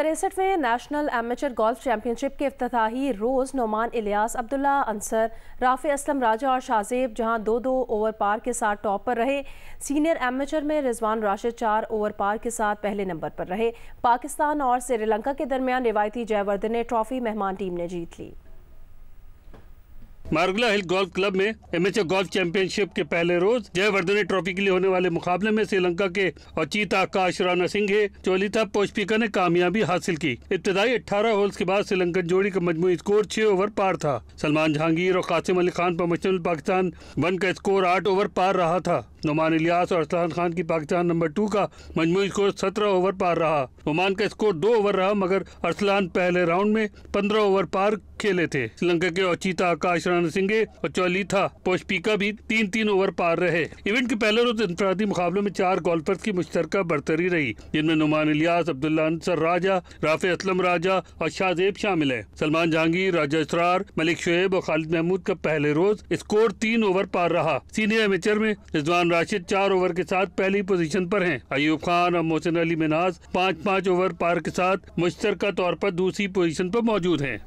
तिरसठवें national amateur golf championship के अफ्ताही रोज़ नोमान इलियास अब्दुल्ला अंसर राफे असलम राजा और शाहजेब जहां दो दो ओवर पार के साथ टॉप पर रहे सीनियर एमेचर में रिजवान राशिद चार ओवर पार के साथ पहले नंबर पर रहे पाकिस्तान और श्रीलंका के दरमियान रिवायती ने ट्रॉफी मेहमान टीम ने जीत ली मार्गला हिल गोल्फ क्लब में एमएचए गोल्फ चैंपियनशिप के पहले रोज जयवर्धने ट्रॉफी के लिए होने वाले मुकाबले में श्रीलंका के औचीता आकाश राणा सिंह चोलिता पोस्पिका ने कामयाबी हासिल की इब्तदाई अठारह होल्स के बाद श्रीलंकन जोड़ी का मजमू स्कोर छह ओवर पार था सलमान जहांगीर और कासिम अली खान पर मशन पाकिस्तान वन का स्कोर आठ ओवर पार रहा था नुमान इलियास और अरसलान खान की पाकिस्तान नंबर टू का मजमू स्कोर सत्रह ओवर पार रहा नुमान का स्कोर दो ओवर रहा मगर अरसलान पहले राउंड में पंद्रह ओवर पार खेले थे श्रीलंका के औचीता आकाश सिंह और चौलीथा पोशपीका भी तीन तीन ओवर पार रहे इवेंट के पहले रोज इंफरादी मुकाबलों में चार गोल्फर्स की मुश्तर बरतरी रही जिनमें नुमान इलियास अब्दुल्ला अंसर राजा राफे असलम राजा और शाहजेब शामिल है सलमान जहांगीर राजा इसरार मलिक शुएब और खालिद महमूद का पहले रोज स्कोर तीन ओवर पार रहा सीनियर एमेचर में रिजवान राशिद चार ओवर के साथ पहली पोजीशन पर हैं अयूब खान और मोहसिन अली मिनाज पाँच पाँच ओवर पार के साथ मुश्तर तौर पर दूसरी पोजीशन पर मौजूद हैं